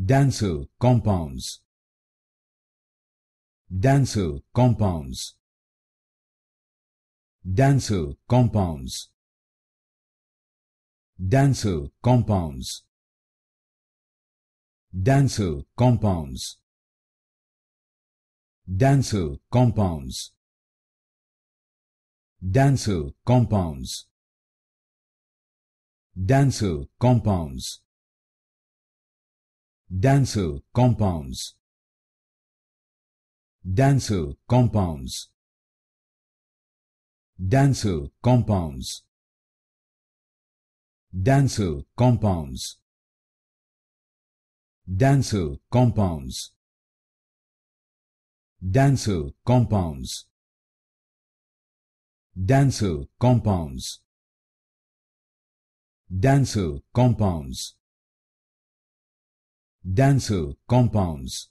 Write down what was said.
Dancyl compounds. Dancyl compounds. Dancyl compounds. Dancyl compounds. Dancyl compounds. Dancyl compounds. Dancyl compounds. Dancyl compounds. Dancer compounds. Dancer compounds. Dancer compounds. Dancer compounds. Dancer compounds. Dancer compounds. Dancer compounds. Dancer compounds. Dancer compounds